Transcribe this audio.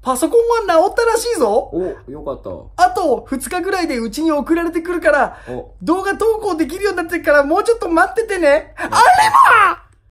パソコンは治ったらしいぞお、よかった。あと2日ぐらいでうちに送られてくるから、動画投稿できるようになってからもうちょっと待っててね。あれも